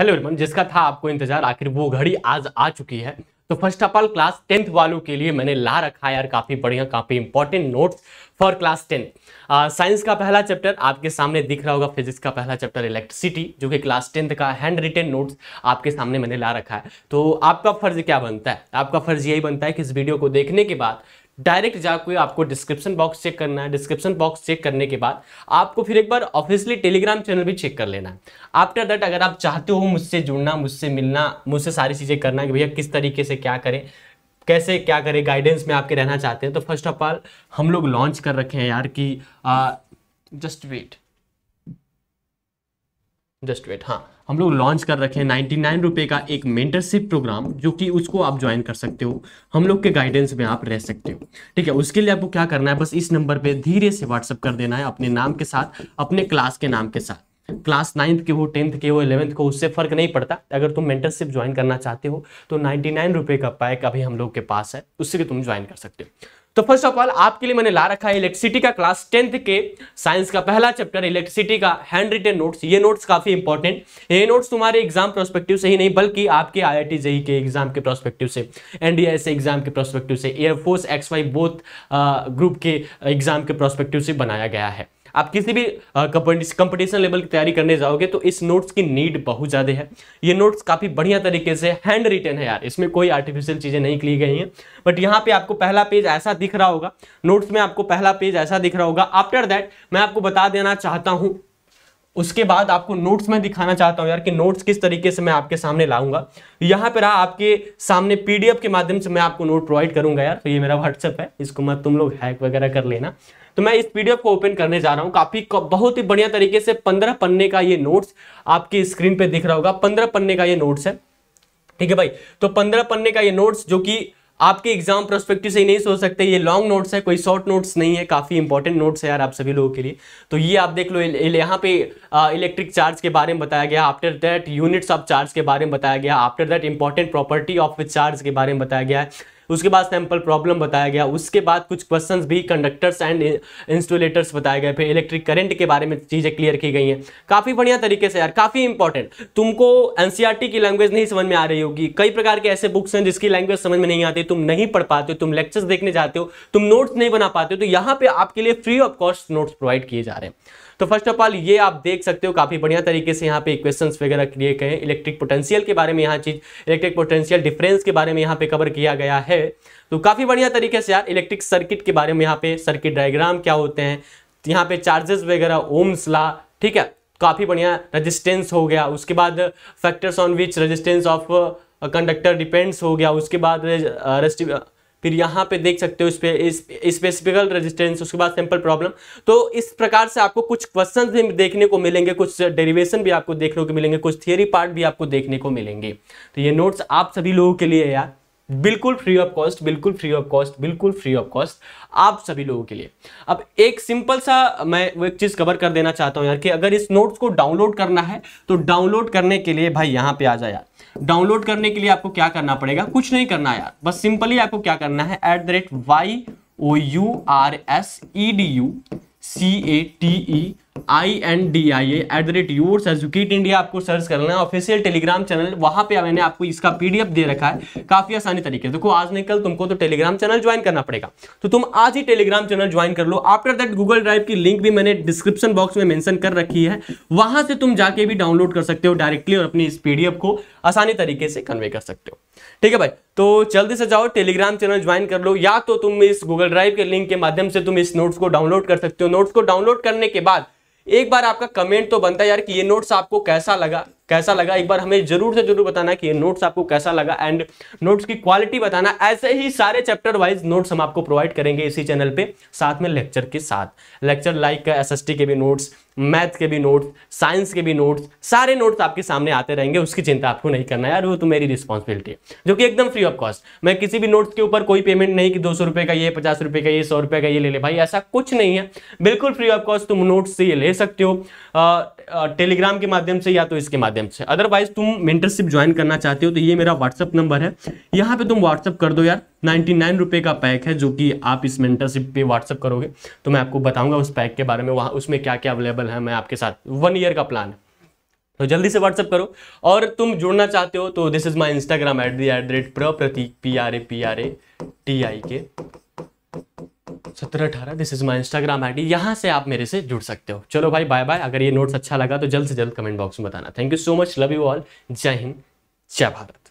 hello everyone जिसका था आपको इंतजार आखिर वो घड़ी आज आ चुकी है तो first of all class tenth वालों के लिए मैंने ला रखा है यार काफ़ी बढ़िया काफ़ी important notes for class ten science का पहला चैप्टर आपके सामने दिख रहा होगा फिजिक्स का पहला चैप्टर इलेक्ट्रिसिटी जो कि क्लास टेंथ का हैंड रिटेन नोट्स आपके सामने मैंने ला रखा है तो आपका फर्ज क्या बनता है आपका फर्ज यही बनता है कि इस वीडियो को देखने के बाद डायरेक्ट जाकर आपको डिस्क्रिप्शन बॉक्स चेक करना है डिस्क्रिप्शन बॉक्स चेक करने के बाद आपको फिर एक बार ऑफिशियली टेलीग्राम चैनल भी चेक कर लेना है आफ्टर दैट अगर आप चाहते हो मुझसे जुड़ना मुझसे मिलना मुझसे सारी चीज़ें करना कि भैया किस तरीके से क्या करें कैसे क्या करें गाइडेंस में आपके रहना चाहते हैं तो फर्स्ट ऑफ ऑल हम लोग लॉन्च कर रखे हैं यार कि जस्ट वेट जस्ट वेट हाँ हम लोग लॉन्च कर रखे हैं नाइन्टी नाइन रुपये का एक मेंटरशिप प्रोग्राम जो कि उसको आप ज्वाइन कर सकते हो हम लोग के गाइडेंस में आप रह सकते हो ठीक है उसके लिए आपको क्या करना है बस इस नंबर पे धीरे से व्हाट्सअप कर देना है अपने नाम के साथ अपने क्लास के नाम के साथ क्लास नाइन्थ के हो टेंथ के हो इलेवंथ के हो उससे फर्क नहीं पड़ता अगर तुम मेंटरशिप ज्वाइन करना चाहते हो तो नाइन्टी का पैक अभी हम लोग के पास है उससे भी तुम ज्वाइन कर सकते हो तो फर्स्ट ऑफ ऑल आपके लिए मैंने ला रखा है इलेक्ट्रिसिटी का क्लास टेंथ के साइंस का पहला चैप्टर इलेक्ट्रिसिटी का हैंड रिटेन नोट्स ये नोट्स काफी इंपॉर्टेंट ये नोट्स तुम्हारे एग्जाम प्रोस्पेक्टिव से ही नहीं बल्कि आपके आई आई जेई के एग्जाम के प्रोस्पेक्टिव से एनडीएस एग्जाम के प्रोस्पेक्टिव से Air Force X Y both group के एग्जाम के प्रोस्पेक्टिव से बनाया गया है आप किसी भी कंपटीशन लेवल की तैयारी करने जाओगे तो इस नोट्स की नीड बहुत ज़्यादा है ये नोट्स काफ़ी बढ़िया तरीके से हैंड रिटर्न है यार इसमें कोई आर्टिफिशियल चीज़ें नहीं ली गई हैं बट यहाँ पे आपको पहला पेज ऐसा दिख रहा होगा नोट्स में आपको पहला पेज ऐसा दिख रहा होगा आफ्टर दैट मैं आपको बता देना चाहता हूँ उसके बाद आपको नोट्स में दिखाना चाहता हूँ यार कि नोट्स किस तरीके से मैं आपके सामने लाऊंगा यहाँ पर आपके सामने पीडीएफ के माध्यम से मैं आपको नोट प्रोवाइड करूंगा यार तो ये मेरा व्हाट्सअप है इसको मैं तुम लोग हैक वगैरह कर लेना तो मैं इस पीडीएफ को ओपन करने जा रहा हूँ काफी बहुत ही बढ़िया तरीके से पंद्रह पन्ने का ये नोट्स आपकी स्क्रीन पर दिख रहा होगा पंद्रह पन्ने का ये नोट्स है ठीक है भाई तो पंद्रह पन्ने का ये नोट्स जो कि आपके एग्जाम प्रोस्पेक्टिव से ही नहीं सोच सकते ये लॉन्ग नोट्स है कोई शॉर्ट नोट्स नहीं है काफ़ी इंपॉर्टेंट नोट्स है यार आप सभी लोगों के लिए तो ये आप देख लो यहाँ पे इलेक्ट्रिक चार्ज के बारे में बताया गया after that units of charge के बारे में बताया गया after that important property of charge के बारे में बताया गया है उसके बाद सैम्पल प्रॉब्लम बताया गया उसके बाद कुछ क्वेश्चन भी कंडक्टर्स एंड इंस्टोलेटर्स बताए गए फिर इलेक्ट्रिक करंट के बारे में चीज़ें क्लियर की गई हैं काफ़ी बढ़िया तरीके से यार काफ़ी इंपॉर्टेंट तुमको एन की लैंग्वेज नहीं समझ में आ रही होगी कई प्रकार के ऐसे बुक्स हैं जिसकी लैंग्वेज समझ में नहीं आती तुम नहीं पढ़ पाते हो तुम लेक्चर्स देखने जाते हो तुम नोट्स नहीं बना पाते हो तो यहाँ पे आपके लिए free of cost notes provide किए जा रहे हैं तो फर्स्ट ऑफ ऑल ये आप देख सकते हो काफ़ी बढ़िया तरीके से यहाँ पे इक्वेशंस वगैरह क्रिएट करें इलेक्ट्रिक पोटेंशियल के बारे में यहाँ चीज इलेक्ट्रिक पोटेंशियल डिफरेंस के बारे में यहाँ पे कवर किया गया है है तो काफ़ी बढ़िया तरीके से यार इलेक्ट्रिक सर्किट के बारे में यहाँ पे सर्किट डायग्राम क्या होते हैं यहाँ पे चार्जेस वगैरह ओम्स ला ठीक है काफ़ी बढ़िया रजिस्टेंस हो गया उसके बाद factors on which resistance of conductor depends हो गया उसके बाद uh, uh, फिर यहाँ पे देख सकते हो इस पे स्पेसिफिकल रेजिस्टेंस उसके बाद सिंपल प्रॉब्लम तो इस प्रकार से आपको कुछ क्वेश्चंस भी देखने को मिलेंगे कुछ डेरिवेशन भी आपको देखने को मिलेंगे कुछ थियरी पार्ट भी आपको देखने को मिलेंगे तो ये नोट्स आप सभी लोगों के लिए यार बिल्कुल फ्री ऑफ कॉस्ट बिल्कुल फ्री ऑफ कॉस्ट बिल्कुल फ्री ऑफ कॉस्ट आप सभी लोगों के लिए अब एक सिंपल सा मैं वो एक चीज़ कवर कर देना चाहता हूं यार कि अगर इस नोट्स को डाउनलोड करना है तो डाउनलोड करने के लिए भाई यहां पे आ जाए यार डाउनलोड करने के लिए आपको क्या करना पड़ेगा कुछ नहीं करना यार बस सिंपली आपको क्या करना है at the rate Y O U R S E D U C A T E I N D I at the rate yours educate India आपको सर्च करना है ऑफिशियल टेलीग्राम चैनल वहां पे मैंने आपको इसका पीडीएफ दे रखा है काफ़ी आसानी तरीके से देखो आज नहीं कल तुमको तो टेलीग्राम चैनल ज्वाइन करना पड़ेगा तो तुम आज ही टेलीग्राम चैनल ज्वाइन कर लो आफ्टर दैट गूगल ड्राइव की लिंक भी मैंने डिस्क्रिप्शन बॉक्स में मैंशन कर रखी है वहां से तुम जाके भी डाउनलोड कर सकते हो डायरेक्टली और अपनी इस पीडीएफ को आसानी तरीके से कन्वे कर सकते हो ठीक है भाई तो जल्दी से जाओ टेलीग्राम चैनल ज्वाइन कर लो या तो तुम इस गूगल ड्राइव के लिंक के माध्यम से तुम इस नोट्स को डाउनलोड कर सकते हो नोट्स को डाउनलोड करने के बाद एक बार आपका कमेंट तो बनता है यार कि ये नोट्स आपको कैसा लगा कैसा लगा एक बार हमें जरूर से जरूर बताना कि नोट्स आपको कैसा लगा एंड नोट्स की क्वालिटी बताना ऐसे ही सारे चैप्टर वाइज नोट्स हम आपको प्रोवाइड करेंगे इसी चैनल पे साथ में लेक्चर के साथ लेक्चर लाइक का एस के भी नोट्स मैथ के भी नोट्स साइंस के भी नोट्स सारे नोट्स आपके सामने आते रहेंगे उसकी चिंता आपको नहीं करना यार वो तो मेरी रिस्पॉन्सिबिलिटी है जो कि एकदम फ्री ऑफ कॉस्ट मैं किसी भी नोट्स के ऊपर कोई पेमेंट नहीं कि दो सौ रुपये का ये पचास रुपये का ये सौ रुपये का ये ले ले भाई ऐसा कुछ नहीं है बिल्कुल फ्री ऑफ कॉस्ट तुम नोट्स से ये ले सकते हो टेलीग्राम के माध्यम से या तो इसके माध्यम माध्यम से अदरवाइज तुम मेंटरशिप ज्वाइन करना चाहते हो तो ये मेरा व्हाट्सअप नंबर है यहाँ पे तुम व्हाट्सअप कर दो यार नाइन्टी नाइन रुपये का पैक है जो कि आप इस मेंटरशिप पे व्हाट्सअप करोगे तो मैं आपको बताऊंगा उस पैक के बारे में वहाँ उसमें क्या क्या अवेलेबल है मैं आपके साथ वन ईयर का प्लान है तो जल्दी से व्हाट्सअप करो और तुम जुड़ना चाहते हो तो this is my Instagram at the at the rate प्र Pratik P R A P R A T I K सत्रह अठारह this is my Instagram I D यहाँ से आप मेरे से जुड़ सकते हो चलो भाई बाय बाय अगर ये नोट्स अच्छा लगा तो जल्द से जल्द कमेंट बॉक्स में बताना thank you so much love you all जय हिंद जय भारत